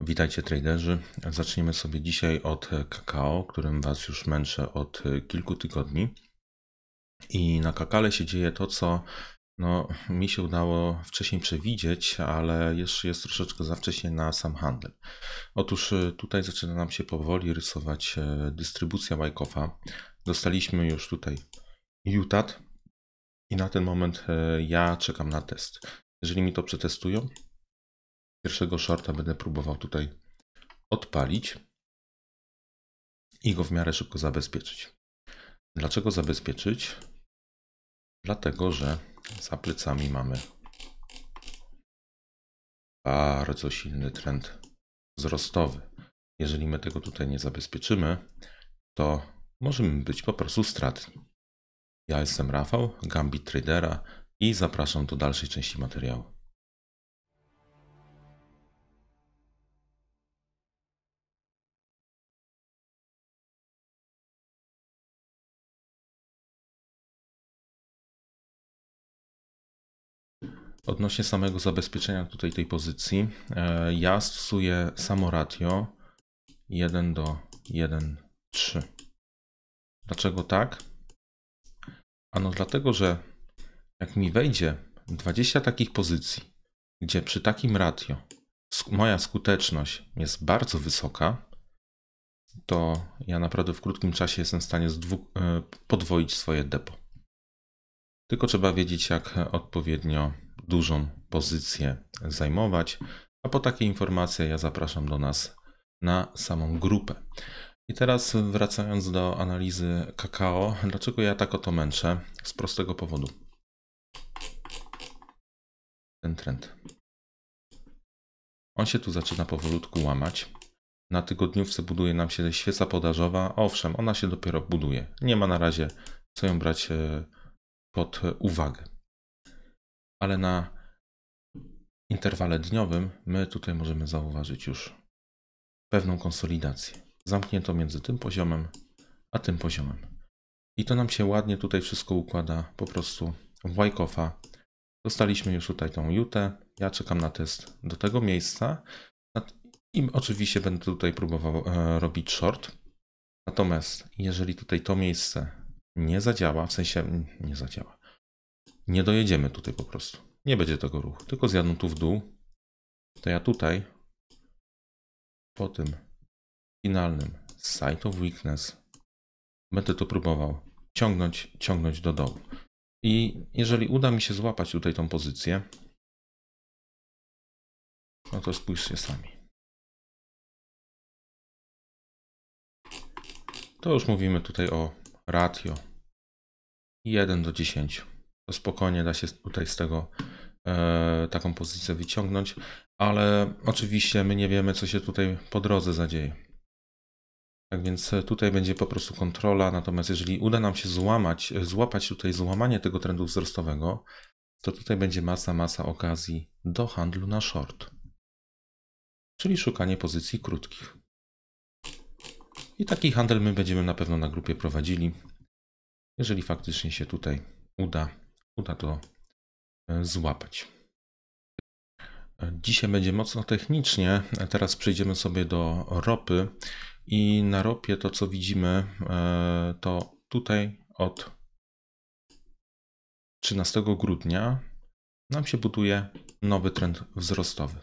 Witajcie traderzy. Zaczniemy sobie dzisiaj od kakao, którym Was już męczę od kilku tygodni. I na kakale się dzieje to, co no, mi się udało wcześniej przewidzieć, ale jeszcze jest troszeczkę za wcześnie na sam handel. Otóż y, tutaj zaczyna nam się powoli rysować y, dystrybucja Wyckofa. Dostaliśmy już tutaj UTAT i na ten moment y, ja czekam na test. Jeżeli mi to przetestują, Pierwszego shorta będę próbował tutaj odpalić i go w miarę szybko zabezpieczyć. Dlaczego zabezpieczyć? Dlatego, że za plecami mamy bardzo silny trend wzrostowy. Jeżeli my tego tutaj nie zabezpieczymy, to możemy być po prostu stratni. Ja jestem Rafał, Gambit Tradera i zapraszam do dalszej części materiału. Odnośnie samego zabezpieczenia tutaj tej pozycji, e, ja stosuję samo ratio 1 do 1, 3. Dlaczego tak? Ano dlatego, że jak mi wejdzie 20 takich pozycji, gdzie przy takim ratio moja skuteczność jest bardzo wysoka, to ja naprawdę w krótkim czasie jestem w stanie e, podwoić swoje depo. Tylko trzeba wiedzieć, jak odpowiednio dużą pozycję zajmować. A po takie informacje ja zapraszam do nas na samą grupę. I teraz wracając do analizy kakao, dlaczego ja tak o to męczę? Z prostego powodu. Ten trend. On się tu zaczyna powolutku łamać. Na tygodniówce buduje nam się świeca podażowa. Owszem, ona się dopiero buduje. Nie ma na razie co ją brać e, pod uwagę ale na interwale dniowym my tutaj możemy zauważyć już pewną konsolidację. Zamknięto między tym poziomem a tym poziomem. I to nam się ładnie tutaj wszystko układa po prostu w Wyckofa. Dostaliśmy już tutaj tą jutę. Ja czekam na test do tego miejsca. I oczywiście będę tutaj próbował e, robić short. Natomiast jeżeli tutaj to miejsce nie zadziała, w sensie mm, nie zadziała, nie dojedziemy tutaj po prostu. Nie będzie tego ruchu. Tylko zjadą tu w dół. To ja tutaj po tym finalnym site of weakness będę to próbował ciągnąć, ciągnąć do dołu. I jeżeli uda mi się złapać tutaj tą pozycję, no to spójrzcie sami. To już mówimy tutaj o ratio 1 do 10 spokojnie da się tutaj z tego e, taką pozycję wyciągnąć, ale oczywiście my nie wiemy, co się tutaj po drodze zadzieje. Tak więc e, tutaj będzie po prostu kontrola, natomiast jeżeli uda nam się złamać, e, złapać tutaj złamanie tego trendu wzrostowego, to tutaj będzie masa, masa okazji do handlu na short, czyli szukanie pozycji krótkich. I taki handel my będziemy na pewno na grupie prowadzili, jeżeli faktycznie się tutaj uda uda to e, złapać. Dzisiaj będzie mocno technicznie. Teraz przejdziemy sobie do ropy i na ropie to co widzimy e, to tutaj od 13 grudnia nam się buduje nowy trend wzrostowy.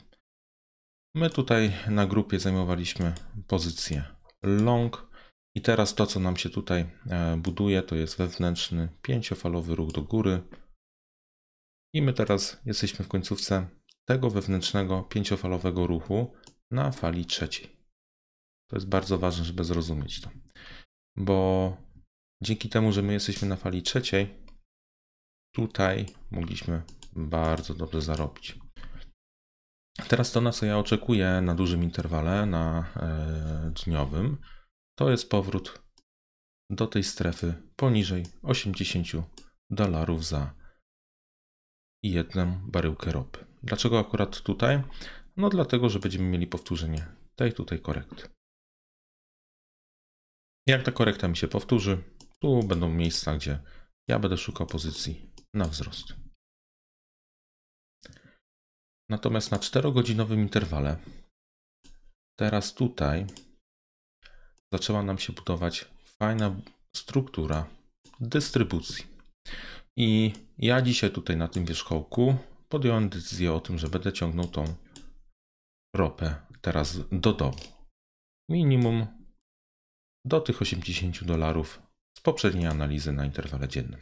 My tutaj na grupie zajmowaliśmy pozycję long i teraz to co nam się tutaj e, buduje to jest wewnętrzny pięciofalowy ruch do góry i my teraz jesteśmy w końcówce tego wewnętrznego pięciofalowego ruchu na fali trzeciej. To jest bardzo ważne, żeby zrozumieć to. Bo dzięki temu, że my jesteśmy na fali trzeciej, tutaj mogliśmy bardzo dobrze zarobić. Teraz to, na co ja oczekuję na dużym interwale, na e, dniowym, to jest powrót do tej strefy poniżej 80 dolarów za i jedną baryłkę ropy. Dlaczego akurat tutaj? No dlatego, że będziemy mieli powtórzenie tej tutaj korekty. Jak ta korekta mi się powtórzy, tu będą miejsca, gdzie ja będę szukał pozycji na wzrost. Natomiast na 4-godzinowym interwale, teraz tutaj zaczęła nam się budować fajna struktura dystrybucji. I ja dzisiaj tutaj na tym wierzchołku podjąłem decyzję o tym, że będę ciągnął tą ropę teraz do domu. Minimum do tych 80 dolarów z poprzedniej analizy na interwale dziennym.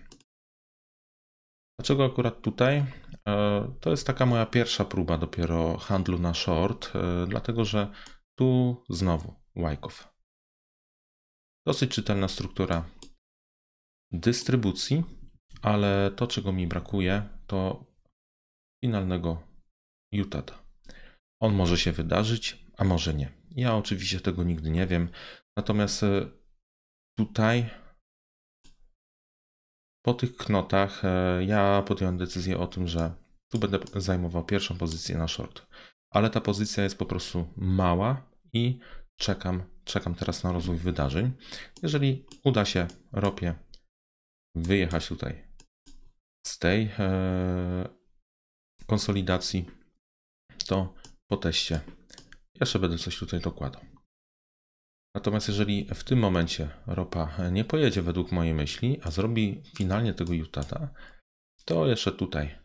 Dlaczego akurat tutaj? E, to jest taka moja pierwsza próba dopiero handlu na short, e, dlatego że tu znowu łajków. Dosyć czytelna struktura dystrybucji ale to, czego mi brakuje, to finalnego UTAD. On może się wydarzyć, a może nie. Ja oczywiście tego nigdy nie wiem, natomiast e, tutaj po tych knotach e, ja podjąłem decyzję o tym, że tu będę zajmował pierwszą pozycję na short. Ale ta pozycja jest po prostu mała i czekam, czekam teraz na rozwój wydarzeń. Jeżeli uda się ropie wyjechać tutaj z tej e, konsolidacji, to po teście jeszcze będę coś tutaj dokładał. Natomiast jeżeli w tym momencie ropa nie pojedzie według mojej myśli, a zrobi finalnie tego Utata, to jeszcze tutaj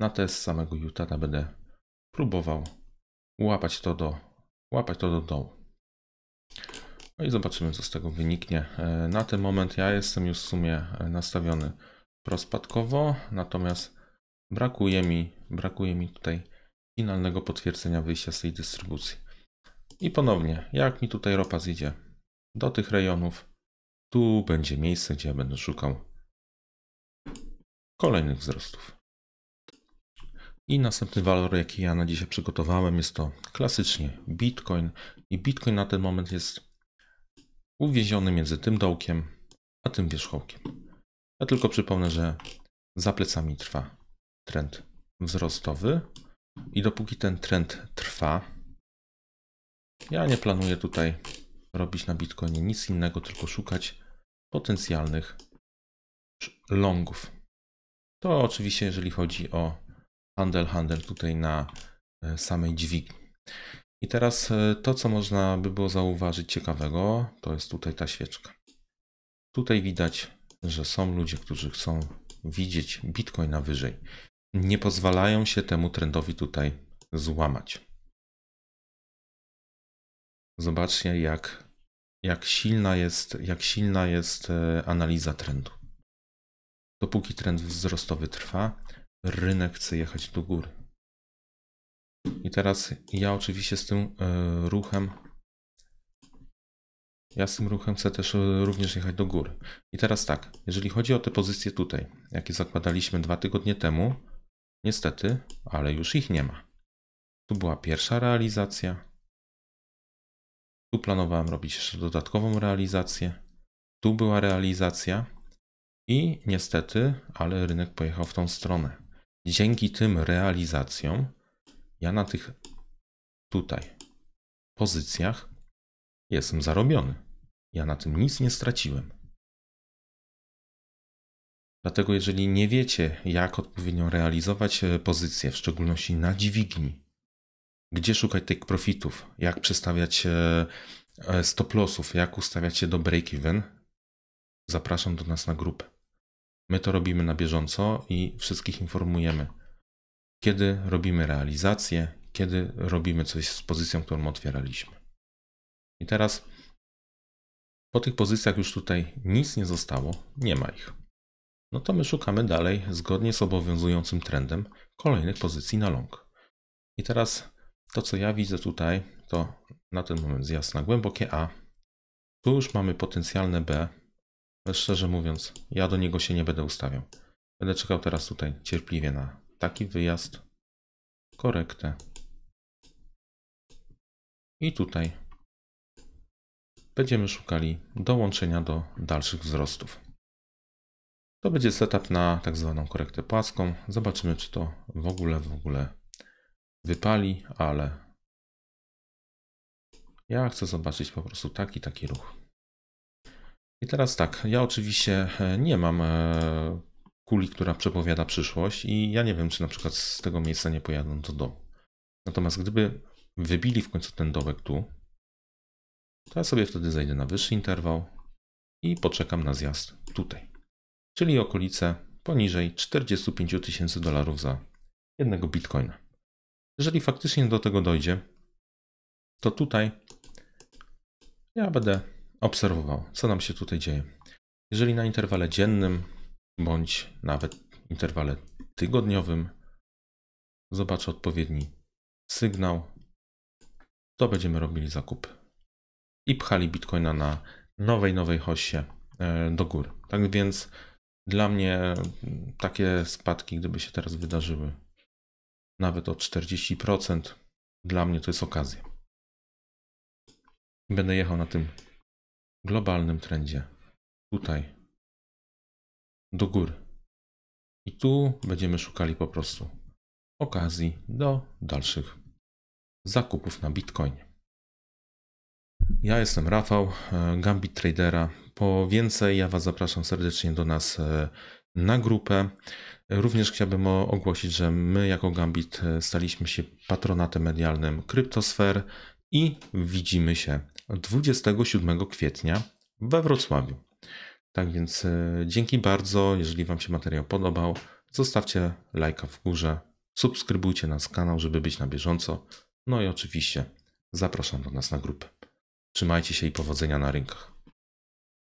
na test samego Utata będę próbował łapać to do, łapać to do dołu. No i zobaczymy, co z tego wyniknie. E, na ten moment ja jestem już w sumie nastawiony rozpadkowo, natomiast brakuje mi, brakuje mi tutaj finalnego potwierdzenia wyjścia z tej dystrybucji. I ponownie, jak mi tutaj ropa zjedzie do tych rejonów, tu będzie miejsce, gdzie ja będę szukał kolejnych wzrostów. I następny walor, jaki ja na dzisiaj przygotowałem, jest to klasycznie Bitcoin. I Bitcoin na ten moment jest uwieziony między tym dołkiem, a tym wierzchołkiem. Ja tylko przypomnę, że za plecami trwa trend wzrostowy i dopóki ten trend trwa, ja nie planuję tutaj robić na Bitcoinie nic innego, tylko szukać potencjalnych longów. To oczywiście, jeżeli chodzi o handel, handel tutaj na e, samej dźwigni. I teraz e, to, co można by było zauważyć ciekawego, to jest tutaj ta świeczka. Tutaj widać że są ludzie, którzy chcą widzieć Bitcoin na wyżej. Nie pozwalają się temu trendowi tutaj złamać. Zobaczcie, jak, jak, silna jest, jak silna jest e, analiza trendu. Dopóki trend wzrostowy trwa, rynek chce jechać do góry. I teraz ja oczywiście z tym e, ruchem ja z tym ruchem chcę też e, również jechać do góry. I teraz tak, jeżeli chodzi o te pozycje tutaj, jakie zakładaliśmy dwa tygodnie temu, niestety, ale już ich nie ma. Tu była pierwsza realizacja. Tu planowałem robić jeszcze dodatkową realizację. Tu była realizacja. I niestety, ale rynek pojechał w tą stronę. Dzięki tym realizacjom ja na tych tutaj pozycjach jestem zarobiony. Ja na tym nic nie straciłem. Dlatego, jeżeli nie wiecie, jak odpowiednio realizować e, pozycję, w szczególności na dźwigni, gdzie szukać tych profitów, jak przestawiać e, e, stop lossów, jak ustawiać się do break-even, zapraszam do nas na grupę. My to robimy na bieżąco i wszystkich informujemy, kiedy robimy realizację, kiedy robimy coś z pozycją, którą otwieraliśmy. I teraz po tych pozycjach już tutaj nic nie zostało, nie ma ich. No to my szukamy dalej, zgodnie z obowiązującym trendem, kolejnych pozycji na long. I teraz to, co ja widzę tutaj, to na ten moment zjazd na głębokie A. Tu już mamy potencjalne B. Szczerze mówiąc, ja do niego się nie będę ustawiał. Będę czekał teraz tutaj cierpliwie na taki wyjazd, korektę i tutaj będziemy szukali dołączenia do dalszych wzrostów. To będzie setup na tak zwaną korektę płaską. Zobaczymy, czy to w ogóle, w ogóle wypali, ale ja chcę zobaczyć po prostu taki, taki ruch. I teraz tak, ja oczywiście e, nie mam e, kuli, która przepowiada przyszłość i ja nie wiem, czy na przykład z tego miejsca nie pojadą do domu. Natomiast gdyby wybili w końcu ten dołek tu, to ja sobie wtedy zejdę na wyższy interwał i poczekam na zjazd tutaj. Czyli okolice poniżej 45 tysięcy dolarów za jednego bitcoina. Jeżeli faktycznie do tego dojdzie, to tutaj ja będę obserwował, co nam się tutaj dzieje. Jeżeli na interwale dziennym, bądź nawet interwale tygodniowym, zobaczę odpowiedni sygnał, to będziemy robili zakup i pchali Bitcoina na nowej, nowej hosie e, do góry. Tak więc dla mnie mm, takie spadki, gdyby się teraz wydarzyły, nawet o 40%, dla mnie to jest okazja. Będę jechał na tym globalnym trendzie. Tutaj. Do góry. I tu będziemy szukali po prostu okazji do dalszych zakupów na Bitcoinie. Ja jestem Rafał, e, Gambit Tradera. Po więcej ja Was zapraszam serdecznie do nas e, na grupę. Również chciałbym ogłosić, że my jako Gambit e, staliśmy się patronatem medialnym Kryptosfer i widzimy się 27 kwietnia we Wrocławiu. Tak więc dzięki bardzo, jeżeli Wam się materiał podobał, zostawcie lajka w górze, subskrybujcie nas kanał, żeby być na bieżąco. No i oczywiście zapraszam do nas na grupę. Trzymajcie się i powodzenia na rynkach.